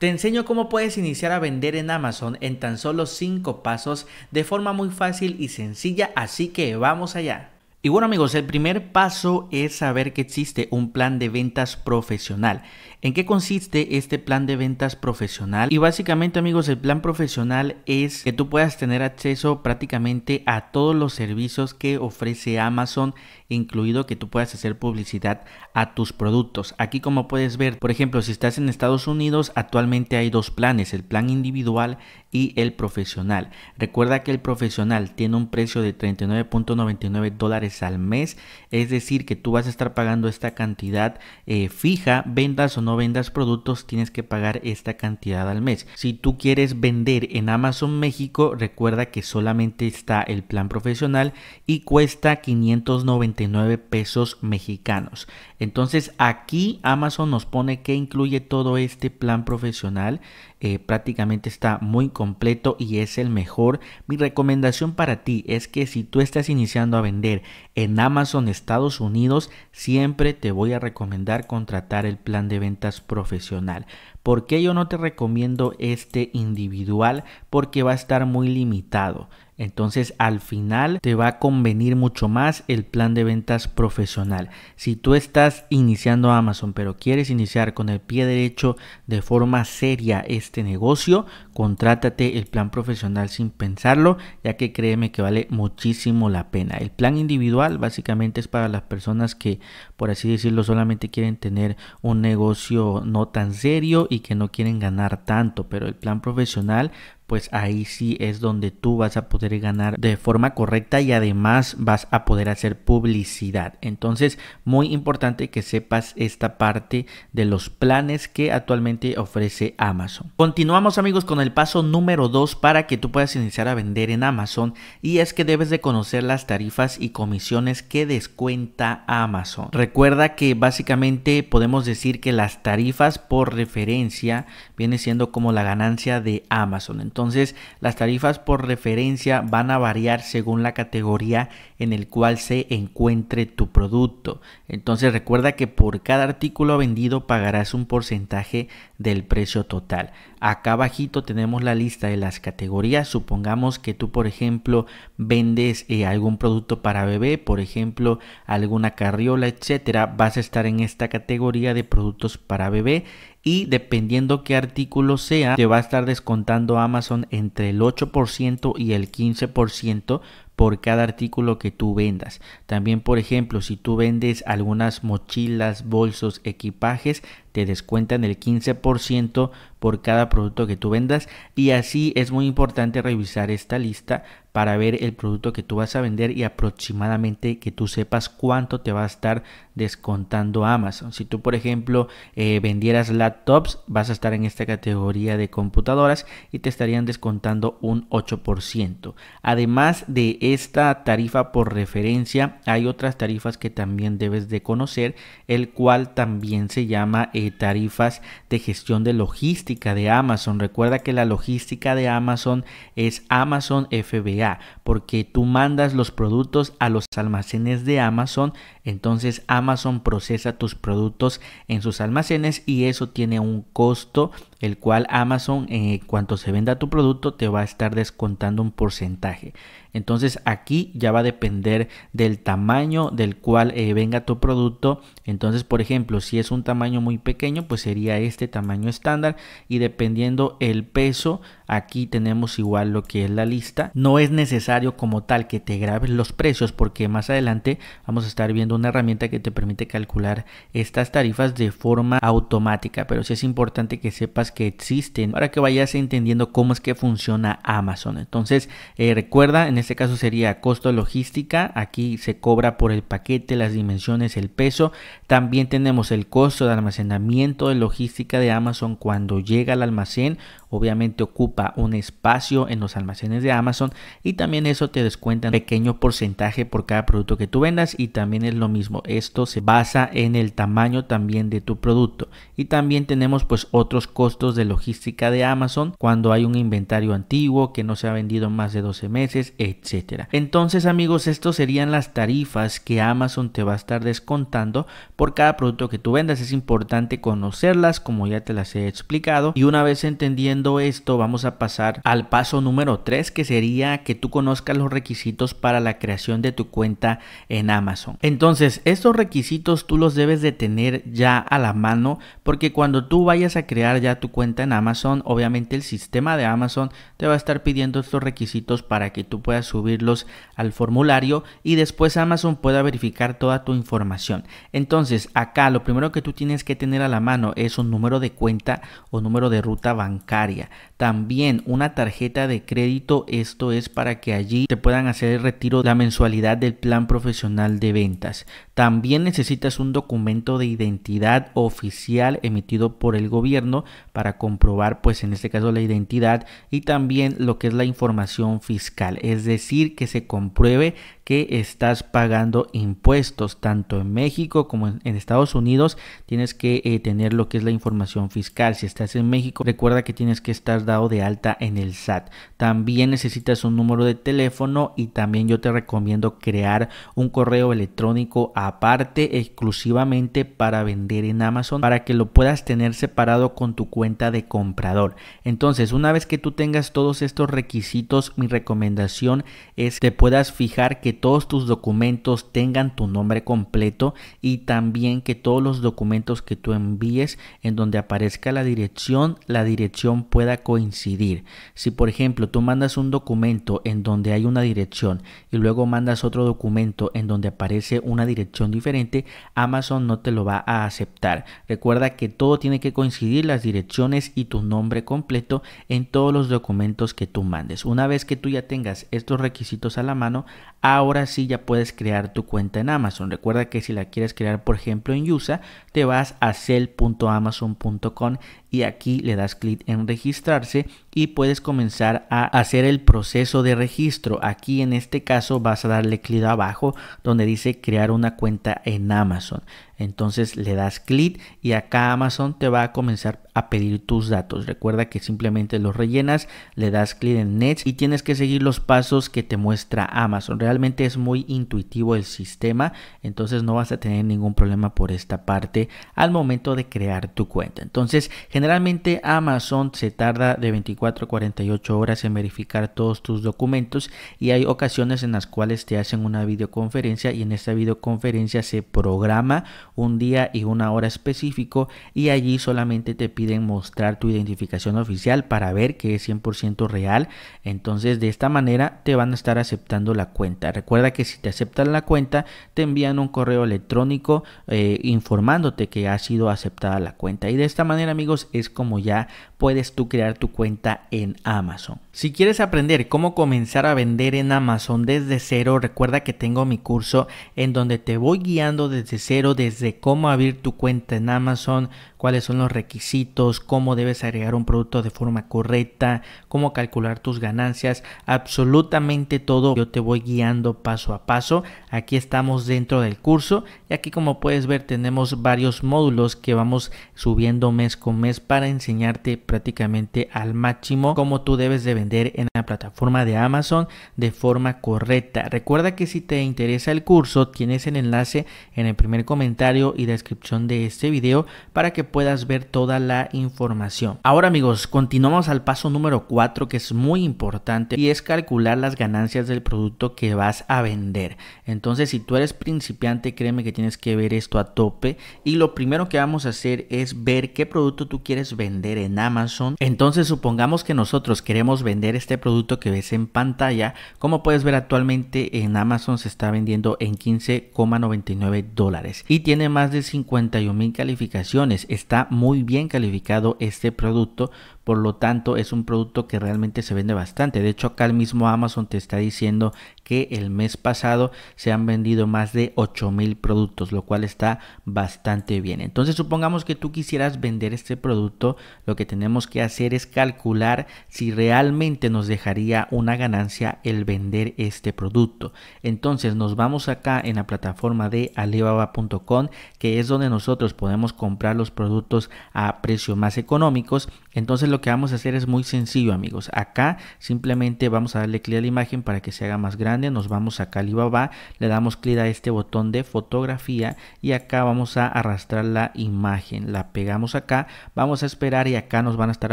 Te enseño cómo puedes iniciar a vender en Amazon en tan solo 5 pasos de forma muy fácil y sencilla, así que vamos allá. Y bueno amigos, el primer paso es saber que existe un plan de ventas profesional. ¿En qué consiste este plan de ventas profesional? Y básicamente amigos, el plan profesional es que tú puedas tener acceso prácticamente a todos los servicios que ofrece Amazon incluido que tú puedas hacer publicidad a tus productos. Aquí como puedes ver, por ejemplo, si estás en Estados Unidos, actualmente hay dos planes, el plan individual y el profesional. Recuerda que el profesional tiene un precio de 39.99 dólares al mes, es decir, que tú vas a estar pagando esta cantidad eh, fija, vendas o no vendas productos, tienes que pagar esta cantidad al mes. Si tú quieres vender en Amazon México, recuerda que solamente está el plan profesional y cuesta 590 pesos mexicanos. Entonces aquí Amazon nos pone que incluye todo este plan profesional. Eh, prácticamente está muy completo y es el mejor. Mi recomendación para ti es que si tú estás iniciando a vender en Amazon Estados Unidos, siempre te voy a recomendar contratar el plan de ventas profesional. porque yo no te recomiendo este individual? Porque va a estar muy limitado. Entonces al final te va a convenir mucho más el plan de ventas profesional. Si tú estás iniciando Amazon pero quieres iniciar con el pie derecho de forma seria este negocio, contrátate el plan profesional sin pensarlo, ya que créeme que vale muchísimo la pena. El plan individual básicamente es para las personas que, por así decirlo, solamente quieren tener un negocio no tan serio y que no quieren ganar tanto, pero el plan profesional pues ahí sí es donde tú vas a poder ganar de forma correcta y además vas a poder hacer publicidad. Entonces, muy importante que sepas esta parte de los planes que actualmente ofrece Amazon. Continuamos amigos con el paso número 2 para que tú puedas iniciar a vender en Amazon y es que debes de conocer las tarifas y comisiones que descuenta Amazon. Recuerda que básicamente podemos decir que las tarifas por referencia viene siendo como la ganancia de Amazon. Entonces, entonces las tarifas por referencia van a variar según la categoría en el cual se encuentre tu producto. Entonces recuerda que por cada artículo vendido pagarás un porcentaje del precio total. Acá abajito tenemos la lista de las categorías. Supongamos que tú, por ejemplo, vendes eh, algún producto para bebé, por ejemplo, alguna carriola, etcétera. Vas a estar en esta categoría de productos para bebé y dependiendo qué artículo sea, te va a estar descontando Amazon entre el 8% y el 15% por cada artículo que tú vendas. También, por ejemplo, si tú vendes algunas mochilas, bolsos, equipajes, te descuentan el 15% por cada producto que tú vendas y así es muy importante revisar esta lista para ver el producto que tú vas a vender y aproximadamente que tú sepas cuánto te va a estar descontando Amazon. Si tú, por ejemplo, eh, vendieras laptops, vas a estar en esta categoría de computadoras y te estarían descontando un 8%. Además de esta tarifa por referencia, hay otras tarifas que también debes de conocer, el cual también se llama eh, tarifas de gestión de logística de Amazon. Recuerda que la logística de Amazon es Amazon FBA, porque tú mandas los productos a los almacenes de Amazon entonces Amazon procesa tus productos en sus almacenes y eso tiene un costo el cual Amazon en cuanto se venda tu producto te va a estar descontando un porcentaje. Entonces aquí ya va a depender del tamaño del cual eh, venga tu producto. Entonces, por ejemplo, si es un tamaño muy pequeño, pues sería este tamaño estándar y dependiendo el peso, aquí tenemos igual lo que es la lista. No es necesario como tal que te grabes los precios porque más adelante vamos a estar viendo una herramienta que te permite calcular estas tarifas de forma automática, pero sí es importante que sepas que existen para que vayas entendiendo cómo es que funciona Amazon. Entonces, eh, recuerda, en este caso sería costo logística. Aquí se cobra por el paquete, las dimensiones, el peso. También tenemos el costo de almacenamiento de logística de Amazon cuando llega al almacén. Obviamente ocupa un espacio en los almacenes de Amazon y también eso te descuenta un pequeño porcentaje por cada producto que tú vendas y también es lo mismo. Esto se basa en el tamaño también de tu producto y también tenemos pues otros costos de logística de Amazon cuando hay un inventario antiguo que no se ha vendido en más de 12 meses, etcétera. Entonces amigos, estos serían las tarifas que Amazon te va a estar descontando por cada producto que tú vendas. Es importante conocerlas como ya te las he explicado y una vez entendiendo esto vamos a pasar al paso número 3 que sería que tú conozcas los requisitos para la creación de tu cuenta en Amazon. Entonces, estos requisitos tú los debes de tener ya a la mano porque cuando tú vayas a crear ya tu cuenta en Amazon, obviamente el sistema de Amazon te va a estar pidiendo estos requisitos para que tú puedas subirlos al formulario y después Amazon pueda verificar toda tu información. Entonces, acá lo primero que tú tienes que tener a la mano es un número de cuenta o número de ruta bancaria. También una tarjeta de crédito, esto es para que allí te puedan hacer el retiro de la mensualidad del plan profesional de ventas. También necesitas un documento de identidad oficial emitido por el gobierno para para comprobar pues en este caso la identidad y también lo que es la información fiscal, es decir, que se compruebe estás pagando impuestos, tanto en México como en, Estados Unidos, tienes que eh, tener lo que es la información fiscal. Si estás en México, recuerda que tienes que estar dado de alta en el SAT. También necesitas un número de teléfono y también yo te recomiendo crear un correo electrónico aparte exclusivamente para vender en Amazon para que lo puedas tener separado con tu cuenta de comprador. Entonces, una vez que tú tengas todos estos requisitos, mi recomendación es que puedas fijar que todos tus documentos tengan tu nombre completo y también que todos los documentos que tú envíes en donde aparezca la dirección, la dirección pueda coincidir. Si por ejemplo tú mandas un documento en donde hay una dirección y luego mandas otro documento en donde aparece una dirección diferente, Amazon no te lo va a aceptar. Recuerda que todo tiene que coincidir, las direcciones y tu nombre completo en todos los documentos que tú mandes. Una vez que tú ya tengas estos requisitos a la mano, ahora sí ya puedes crear tu cuenta en Amazon. Recuerda que si la quieres crear, por ejemplo, en USA, te vas a sell.amazon.com y aquí le das clic en registrarse y puedes comenzar a hacer el proceso de registro. Aquí en este caso vas a darle clic abajo donde dice crear una cuenta en Amazon. Entonces le das clic y acá Amazon te va a comenzar a pedir tus datos. Recuerda que simplemente los rellenas, le das clic en Next y tienes que seguir los pasos que te muestra Amazon. Realmente es muy intuitivo el sistema, entonces no vas a tener ningún problema por esta parte al momento de crear tu cuenta. Entonces, Generalmente Amazon se tarda de 24 a 48 horas en verificar todos tus documentos y hay ocasiones en las cuales te hacen una videoconferencia y en esta videoconferencia se programa un día y una hora específico y allí solamente te piden mostrar tu identificación oficial para ver que es 100% real. Entonces de esta manera te van a estar aceptando la cuenta. Recuerda que si te aceptan la cuenta te envían un correo electrónico eh, informándote que ha sido aceptada la cuenta y de esta manera amigos es como ya puedes tú crear tu cuenta en Amazon. Si quieres aprender cómo comenzar a vender en Amazon desde cero, recuerda que tengo mi curso en donde te voy guiando desde cero, desde cómo abrir tu cuenta en Amazon, cuáles son los requisitos, cómo debes agregar un producto de forma correcta, cómo calcular tus ganancias, absolutamente todo yo te voy guiando paso a paso Aquí estamos dentro del curso y aquí como puedes ver tenemos varios módulos que vamos subiendo mes con mes para enseñarte prácticamente al máximo cómo tú debes de vender en la plataforma de Amazon de forma correcta. Recuerda que si te interesa el curso tienes el enlace en el primer comentario y descripción de este video para que puedas ver toda la información. Ahora amigos, continuamos al paso número 4 que es muy importante y es calcular las ganancias del producto que vas a vender. Entonces, si tú eres principiante, créeme que tienes que ver esto a tope. Y lo primero que vamos a hacer es ver qué producto tú quieres vender en Amazon. Entonces, supongamos que nosotros queremos vender este producto que ves en pantalla. Como puedes ver actualmente en Amazon se está vendiendo en 15,99 dólares. Y tiene más de 51 mil calificaciones. Está muy bien calificado este producto por lo tanto es un producto que realmente se vende bastante. De hecho, acá el mismo Amazon te está diciendo que el mes pasado se han vendido más de 8000 productos, lo cual está bastante bien. Entonces, supongamos que tú quisieras vender este producto, lo que tenemos que hacer es calcular si realmente nos dejaría una ganancia el vender este producto. Entonces, nos vamos acá en la plataforma de alibaba.com, que es donde nosotros podemos comprar los productos a precios más económicos. Entonces, lo que vamos a hacer es muy sencillo amigos. Acá simplemente vamos a darle clic a la imagen para que se haga más grande. Nos vamos a Calibaba, le damos clic a este botón de fotografía y acá vamos a arrastrar la imagen. La pegamos acá, vamos a esperar y acá nos van a estar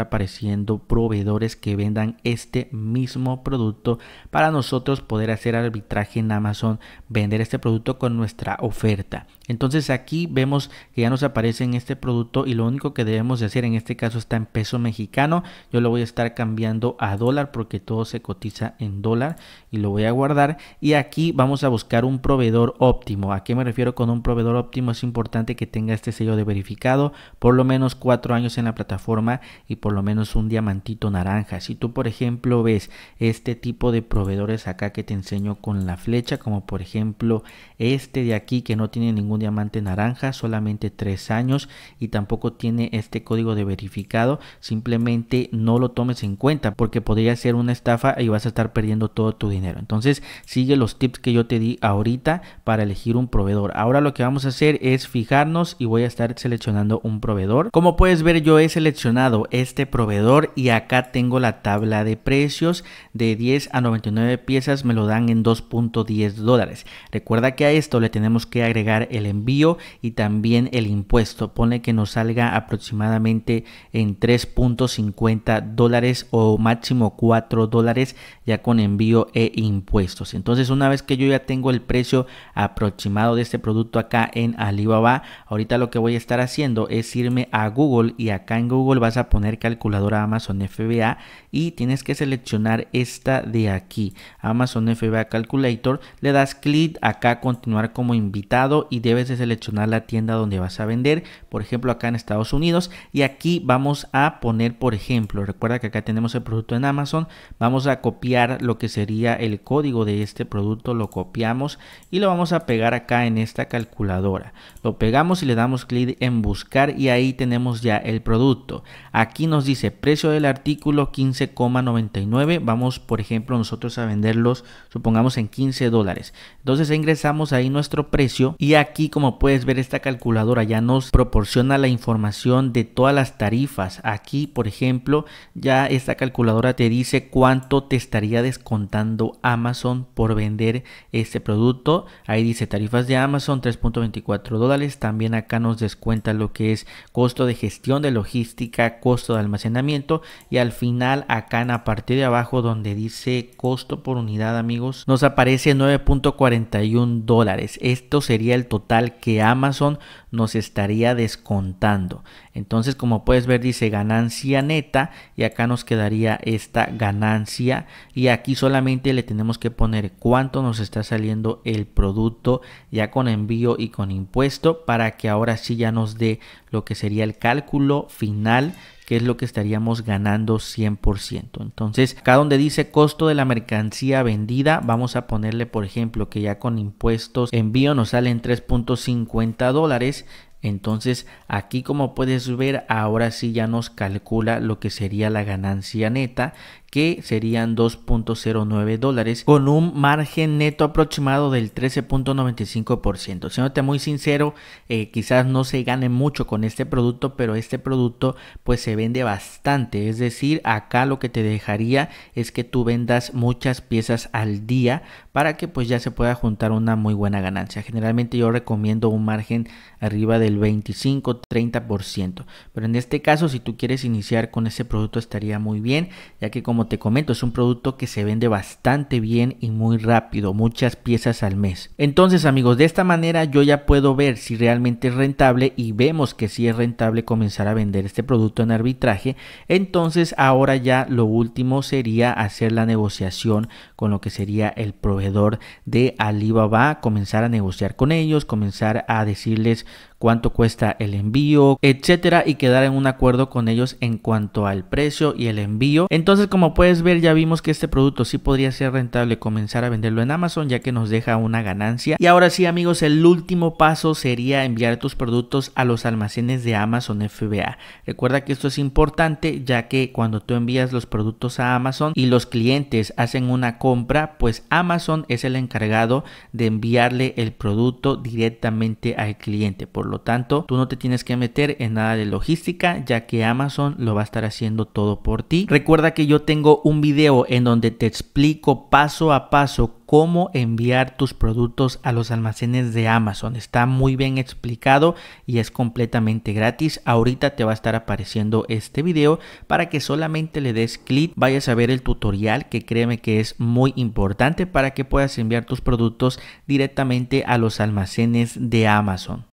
apareciendo proveedores que vendan este mismo producto para nosotros poder hacer arbitraje en Amazon, vender este producto con nuestra oferta. Entonces aquí vemos que ya nos aparece en este producto y lo único que debemos de hacer en este caso está en peso mexicano. Yo lo voy a estar cambiando a dólar porque todo se cotiza en dólar y lo voy a guardar. Y aquí vamos a buscar un proveedor óptimo. ¿A qué me refiero con un proveedor óptimo? Es importante que tenga este sello de verificado, por lo menos cuatro años en la plataforma y por lo menos un diamantito naranja. Si tú por ejemplo ves este tipo de proveedores acá que te enseño con la flecha, como por ejemplo este de aquí que no tiene ningún diamante naranja, solamente 3 años y tampoco tiene este código de verificado. Simplemente no lo tomes en cuenta porque podría ser una estafa y vas a estar perdiendo todo tu dinero. Entonces sigue los tips que yo te di ahorita para elegir un proveedor. Ahora lo que vamos a hacer es fijarnos y voy a estar seleccionando un proveedor. Como puedes ver yo he seleccionado este proveedor y acá tengo la tabla de precios de 10 a 99 piezas me lo dan en 2.10 dólares. Recuerda que a esto le tenemos que agregar el envío y también el impuesto. Pone que nos salga aproximadamente en 3.50 dólares o máximo 4 dólares ya con envío e impuestos. Entonces una vez que yo ya tengo el precio aproximado de este producto acá en Alibaba, ahorita lo que voy a estar haciendo es irme a Google y acá en Google vas a poner calculadora Amazon FBA y tienes que seleccionar esta de aquí, Amazon FBA Calculator, le das clic acá continuar como invitado y debes de seleccionar la tienda donde vas a vender, por ejemplo acá en Estados Unidos y aquí vamos a poner por ejemplo, recuerda que acá tenemos el producto en Amazon, vamos a copiar lo que sería el código de este producto, lo copiamos y lo vamos a pegar acá en esta calculadora. Lo pegamos y le damos clic en buscar y ahí tenemos ya el producto. Aquí nos dice precio del artículo 15,99. Vamos por ejemplo nosotros a venderlos supongamos en 15 dólares. Entonces ingresamos ahí nuestro precio y aquí como puedes ver esta calculadora ya nos proporciona la información de todas las tarifas. Aquí por ejemplo ya esta calculadora te dice cuánto te estaría descontando Amazon por vender este producto. Ahí dice tarifas de Amazon 3.24 dólares. También acá nos descuenta lo que es costo de gestión de logística, costo de almacenamiento y al final acá en la parte de abajo donde dice costo por unidad amigos nos aparece 9.41 dólares. Esto sería el total que Amazon nos estaría descontando. Entonces, como puedes ver, dice ganancia neta y acá nos quedaría esta ganancia y aquí solamente le tenemos que poner cuánto nos está saliendo el producto ya con envío y con impuesto para que ahora sí ya nos dé lo que sería el cálculo final que es lo que estaríamos ganando 100%. Entonces, acá donde dice costo de la mercancía vendida, vamos a ponerle, por ejemplo, que ya con impuestos envío nos salen 3.50 dólares entonces aquí como puedes ver ahora sí ya nos calcula lo que sería la ganancia neta que serían 2.09 dólares con un margen neto aproximado del 13.95%. te muy sincero, eh, quizás no se gane mucho con este producto, pero este producto pues se vende bastante. Es decir, acá lo que te dejaría es que tú vendas muchas piezas al día para que pues ya se pueda juntar una muy buena ganancia. Generalmente yo recomiendo un margen arriba de 25-30%. Pero en este caso, si tú quieres iniciar con ese producto, estaría muy bien, ya que como te comento, es un producto que se vende bastante bien y muy rápido, muchas piezas al mes. Entonces, amigos, de esta manera yo ya puedo ver si realmente es rentable y vemos que si es rentable comenzar a vender este producto en arbitraje. Entonces, ahora ya lo último sería hacer la negociación con lo que sería el proveedor de Alibaba, comenzar a negociar con ellos, comenzar a decirles cuánto cuesta el envío, etcétera, y quedar en un acuerdo con ellos en cuanto al precio y el envío. Entonces, como puedes ver, ya vimos que este producto sí podría ser rentable comenzar a venderlo en Amazon, ya que nos deja una ganancia. Y ahora sí, amigos, el último paso sería enviar tus productos a los almacenes de Amazon FBA. Recuerda que esto es importante, ya que cuando tú envías los productos a Amazon y los clientes hacen una compra, pues Amazon es el encargado de enviarle el producto directamente al cliente lo tanto, tú no te tienes que meter en nada de logística, ya que Amazon lo va a estar haciendo todo por ti. Recuerda que yo tengo un video en donde te explico paso a paso cómo enviar tus productos a los almacenes de Amazon. Está muy bien explicado y es completamente gratis. Ahorita te va a estar apareciendo este video para que solamente le des clic, vayas a ver el tutorial que créeme que es muy importante para que puedas enviar tus productos directamente a los almacenes de Amazon.